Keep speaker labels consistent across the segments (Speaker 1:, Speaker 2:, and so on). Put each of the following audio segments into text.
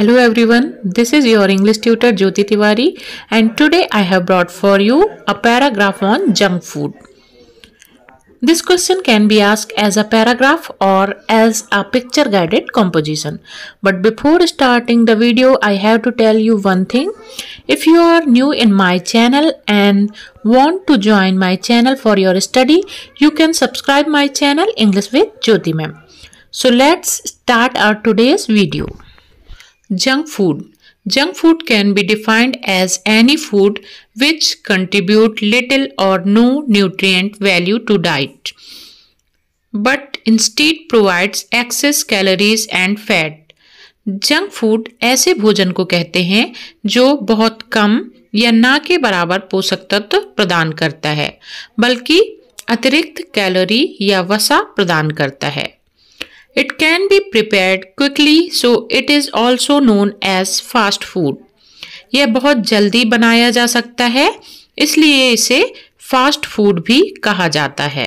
Speaker 1: Hello everyone, this is your English tutor Jyoti Tiwari and today I have brought for you a paragraph on junk food. This question can be asked as a paragraph or as a picture guided composition. But before starting the video, I have to tell you one thing. If you are new in my channel and want to join my channel for your study, you can subscribe my channel English with Jyoti Ma'am. So let's start our today's video. Junk food. Junk food can be defined as any food which contribute little or no nutrient value to diet but instead provides excess calories and fat. Junk food ऐसे भोजन को कहते हैं जो बहुत कम या ना के बराबर पोषक तत्व प्रदान करता है बल्कि अतिरिक्त कैलोरी या वसा प्रदान करता है It can be prepared quickly so it is also known as fast food. यह बहुत जल्दी बनाया जा सकता है इसलिए इसे फास्ट फूड भी कहा जाता है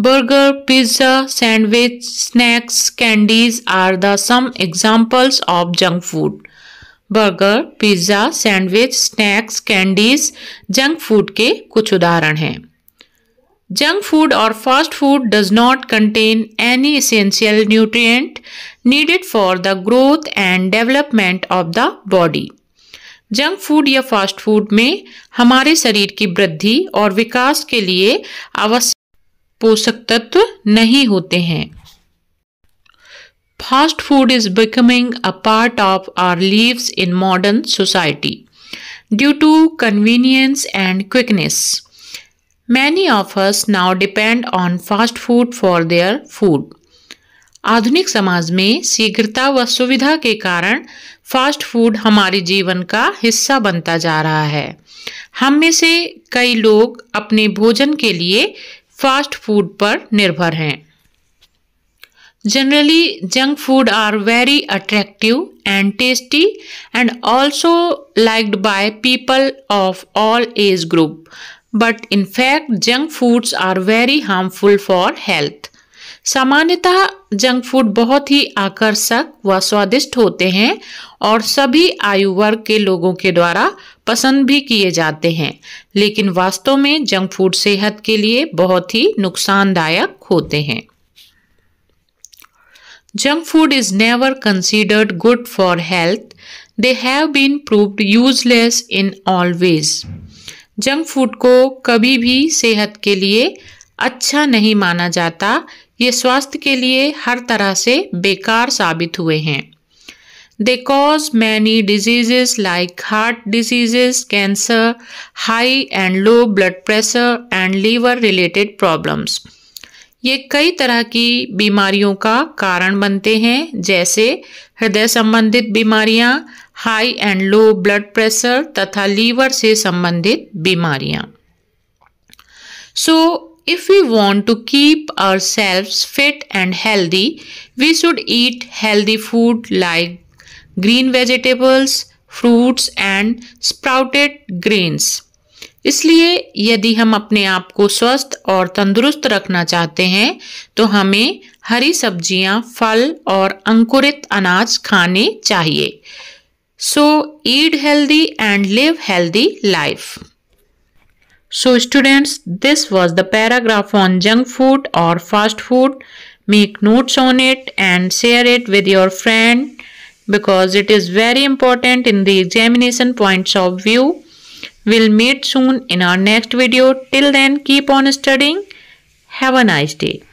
Speaker 1: burger pizza sandwich snacks candies are the some examples of junk food burger pizza sandwich snacks candies junk food के कुछ उदाहरण हैं Junk food or fast food does not contain any essential nutrient needed for the growth and development of the body. Junk food या fast food में हमारे शरीर की वृद्धि और विकास के लिए आवश्यक पोषक तत्व नहीं होते हैं fast food is becoming a part of our lives in modern society due to convenience and quickness Many of us now depend on fast food for their food. आधुनिक समाज में शीघ्रता व सुविधा के कारण फास्ट फूड हमारे जीवन का हिस्सा बनता जा रहा है हम में से कई लोग अपने भोजन के लिए फास्ट फूड पर निर्भर हैं generally junk food are very attractive and tasty and also liked by people of all age group but in fact junk foods are very harmful for health सामान्यतः जंक फूड बहुत ही आकर्षक व स्वादिष्ट होते हैं और सभी आयु वर्ग के लोगों के द्वारा पसंद भी किए जाते हैं लेकिन वास्तव में जंक फूड सेहत के लिए बहुत ही नुकसानदायक होते हैं junk food is never considered good for health they have been proved useless in always junk food को कभी भी सेहत के लिए अच्छा नहीं माना जाता ये स्वास्थ्य के लिए हर तरह से बेकार साबित हुए हैं they cause many diseases like heart diseases cancer high and low blood pressure and liver related problems ये कई तरह की बीमारियों का कारण बनते हैं जैसे हृदय संबंधित बीमारियां high and low blood pressure तथा लीवर से संबंधित बीमारियां so if you want to keep our self fit and healthy we should eat healthy food like green vegetables fruits and sprouted grains इसलिए यदि हम अपने आप को स्वस्थ और तंदुरुस्त रखना चाहते हैं तो हमें हरी सब्जियां, फल और अंकुरित अनाज खाने चाहिए So eat healthy and live healthy life. So students, this was the paragraph on junk food or fast food. Make notes on it and share it with your friend because it is very important in the examination points of view. We'll meet soon in our next video. Till then, keep on studying. Have a nice day.